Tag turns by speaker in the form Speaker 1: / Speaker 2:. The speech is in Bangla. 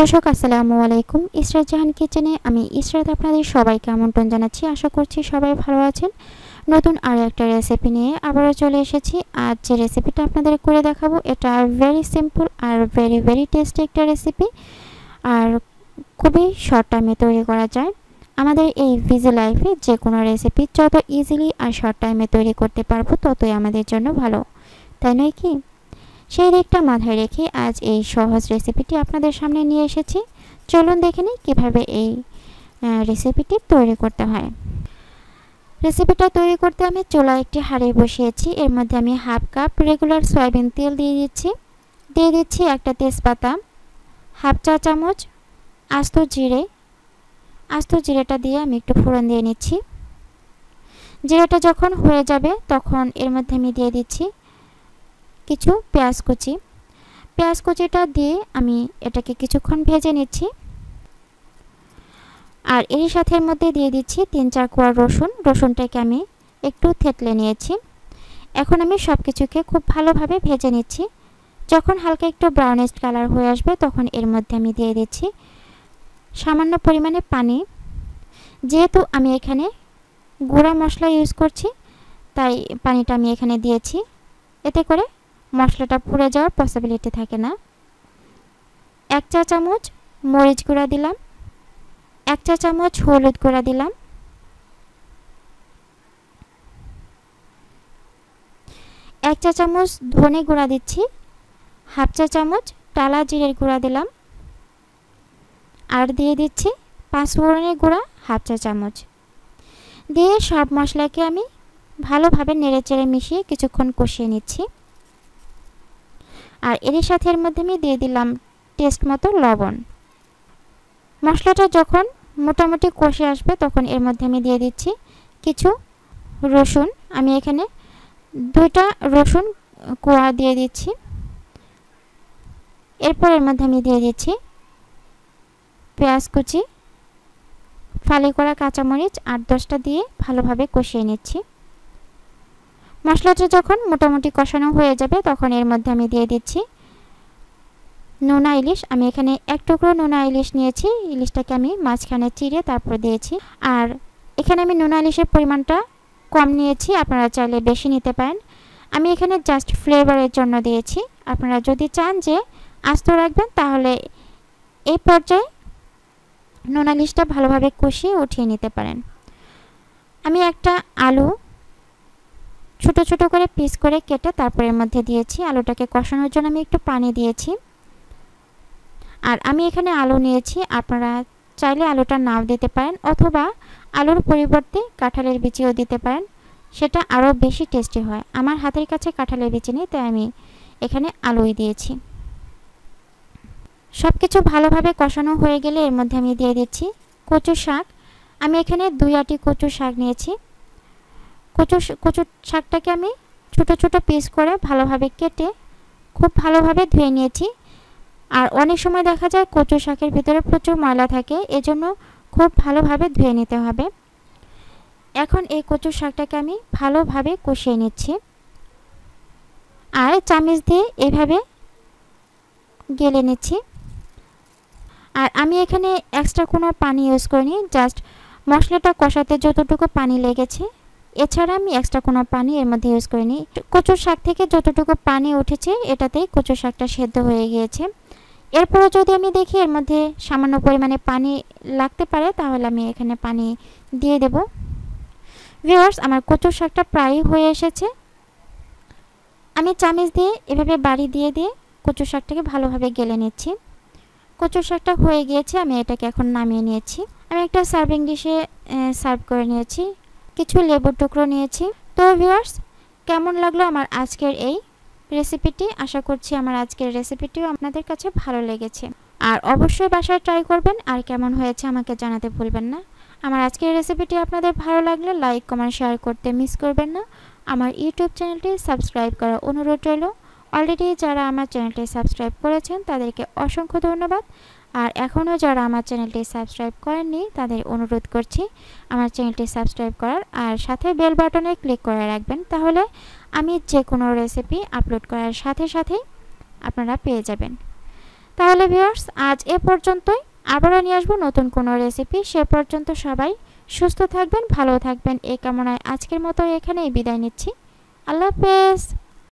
Speaker 1: দর্শক আসসালামু আলাইকুম ইসরাত জাহান কিচেনে আমি ইসরাত আপনাদের সবাইকে আমন্ত্রণ জানাচ্ছি আশা করছি সবাই ভালো আছেন নতুন আর একটা রেসিপি নিয়ে আবারও চলে এসেছি আর যে রেসিপিটা আপনাদের করে দেখাবো এটা ভেরি সিম্পল আর ভেরি ভেরি টেস্টি একটা রেসিপি আর খুবই শর্ট টাইমে তৈরি করা যায় আমাদের এই ভিজি লাইফে যে কোনো রেসিপি যত ইজিলি আর শর্ট টাইমে তৈরি করতে পারবো ততই আমাদের জন্য ভালো তাই নয় কি সেই দিকটা মাথায় রেখে আজ এই সহজ রেসিপিটি আপনাদের সামনে নিয়ে এসেছি চলুন দেখে নিই কীভাবে এই রেসিপিটি তৈরি করতে হয় রেসিপিটা তৈরি করতে আমি চোলা একটি হাঁড়ি বসিয়েছি এর মধ্যে আমি হাফ কাপ রেগুলার সয়াবিন তেল দিয়ে দিচ্ছি দিয়ে দিচ্ছি একটা তেজপাতা হাফ চা চামচ আস্ত জিরে আস্ত জিরেটা দিয়ে আমি একটু ফোড়ন দিয়ে নিচ্ছি জিরাটা যখন হয়ে যাবে তখন এর মধ্যে আমি দিয়ে দিচ্ছি কিছু পেঁয়াজ কুচি পেঁয়াজ কুচিটা দিয়ে আমি এটাকে কিছুক্ষণ ভেজে নিচ্ছি আর এর সাথে মধ্যে দিয়ে দিচ্ছি তিন চার কোয়া রসুন রসুনটাকে আমি একটু থেতলে নিয়েছি এখন আমি সব কিছুকে খুব ভালোভাবে ভেজে নিচ্ছি যখন হালকা একটু ব্রাউনিস্ট কালার হয়ে আসবে তখন এর মধ্যে আমি দিয়ে দিচ্ছি সামান্য পরিমাণে পানি যেহেতু আমি এখানে গুঁড়া মশলা ইউজ করছি তাই পানিটা আমি এখানে দিয়েছি এতে করে মশলাটা পুড়ে যাওয়ার পসিবিলিটি থাকে না এক চা চামচ মরিচ গুঁড়া দিলাম এক চা চামচ হলুদ গুঁড়া দিলাম এক চা চামচ ধনে গুঁড়া দিচ্ছি হাফ চা চামচ টালা জিরের গুঁড়া দিলাম আর দিয়ে দিচ্ছি পাঁচ ফোড়নের গুঁড়া হাফ চা চামচ দিয়ে সব মশলাকে আমি ভালোভাবে নেড়েচেড়ে মিশিয়ে কিছুক্ষণ কষিয়ে নিচ্ছি আর এর সাথে এর মধ্যে আমি দিয়ে দিলাম টেস্ট মতো লবণ মশলাটা যখন মোটামুটি কষে আসবে তখন এর মধ্যে আমি দিয়ে দিচ্ছি কিছু রসুন আমি এখানে দুইটা রসুন কোয়া দিয়ে দিচ্ছি এরপর এর মধ্যে আমি দিয়ে দিচ্ছি পেঁয়াজ কুচি ফালি করা কাঁচামরিচ আট দশটা দিয়ে ভালোভাবে কষিয়ে নিচ্ছি মশলাটা যখন মোটামুটি কষানো হয়ে যাবে তখন এর মধ্যে আমি দিয়ে দিচ্ছি নোনা ইলিশ আমি এখানে এক টুকরো নোনা ইলিশ নিয়েছি ইলিশটাকে আমি মাঝখানে চিড়ে তারপর দিয়েছি আর এখানে আমি নোনা ইলিশের পরিমাণটা কম নিয়েছি আপনারা চাইলে বেশি নিতে পারেন আমি এখানে জাস্ট ফ্লেভারের জন্য দিয়েছি আপনারা যদি চান যে আস্ত রাখবেন তাহলে এই পর্যায়ে নোনা ইলিশটা ভালোভাবে কষিয়ে উঠিয়ে নিতে পারেন আমি একটা আলু ছোট ছোট করে পিস করে কেটে তারপরে এর মধ্যে দিয়েছি আলুটাকে কষানোর জন্য আমি একটু পানি দিয়েছি আর আমি এখানে আলু নিয়েছি আপনারা চাইলে আলুটা নাও দিতে পারেন অথবা আলুর পরিবর্তে কাঁঠালের বিচিও দিতে পারেন সেটা আরও বেশি টেস্টি হয় আমার হাতের কাছে কাঁঠালের বিচি নেই তাই আমি এখানে আলুই দিয়েছি সব কিছু ভালোভাবে কষানো হয়ে গেলে এর মধ্যে আমি দিয়ে দিচ্ছি কচু শাক আমি এখানে দুই আটি কচু শাক নিয়েছি কচু কচু শাকটাকে আমি ছোট ছোট পিস করে ভালোভাবে কেটে খুব ভালোভাবে ধুয়ে নিয়েছি আর অনেক সময় দেখা যায় কচু শাকের ভিতরে প্রচুর ময়লা থাকে এজন্য খুব ভালোভাবে ধুয়ে নিতে হবে এখন এই কচু শাকটাকে আমি ভালোভাবে কষিয়ে নিচ্ছি আর চামিচ দিয়ে এভাবে গেলে নিচ্ছি আর আমি এখানে এক্সট্রা কোনো পানি ইউজ করিনি জাস্ট মশলাটা কষাতে যতটুকু পানি লেগেছে এছাড়া আমি এক্সট্রা কোনো পানি এর মধ্যে ইউজ করিনি কচুর শাক থেকে যতটুকু পানি উঠেছে এটাতেই কচুর শাকটা সেদ্ধ হয়ে গিয়েছে এরপরে যদি আমি দেখি এর মধ্যে সামান্য পরিমাণে পানি লাগতে পারে তাহলে আমি এখানে পানি দিয়ে দেব ভিওয়ার্স আমার কচুর শাকটা প্রায় হয়ে এসেছে আমি চামিচ দিয়ে এভাবে বাড়ি দিয়ে দিয়ে কচুর শাকটাকে ভালোভাবে গেলে নিচ্ছি কচুর শাকটা হয়ে গিয়েছে আমি এটাকে এখন নামিয়ে নিয়েছি আমি একটা সার্ভিং ডিশে সার্ভ করে নিয়েছি কিছু লেবুর টুকরো নিয়েছি তো ভিউয়ার্স কেমন লাগলো আমার আজকের এই রেসিপিটি আশা করছি আমার আজকের রেসিপিটিও আপনাদের কাছে ভালো লেগেছে আর অবশ্যই বাসায় ট্রাই করবেন আর কেমন হয়েছে আমাকে জানাতে ভুলবেন না আমার আজকের রেসিপিটি আপনাদের ভালো লাগলে লাইক কমেন্ট শেয়ার করতে মিস করবেন না আমার ইউটিউব চ্যানেলটি সাবস্ক্রাইব করার অনুরোধ রইল অলরেডি যারা আমার চ্যানেলটি সাবস্ক্রাইব করেছেন তাদেরকে অসংখ্য ধন্যবাদ আর এখনও যারা আমার চ্যানেলটি সাবস্ক্রাইব করেননি তাদের অনুরোধ করছি আমার চ্যানেলটি সাবস্ক্রাইব করার আর সাথে বেল বাটনে ক্লিক করে রাখবেন তাহলে আমি যে কোনো রেসিপি আপলোড করার সাথে সাথেই আপনারা পেয়ে যাবেন তাহলে ভিউয়ার্স আজ এ পর্যন্তই আবারও নিয়ে আসবো নতুন কোনো রেসিপি সে পর্যন্ত সবাই সুস্থ থাকবেন ভালো থাকবেন এই কামনায় আজকের মতো এখানেই বিদায় নিচ্ছি আল্লাহ হাফেজ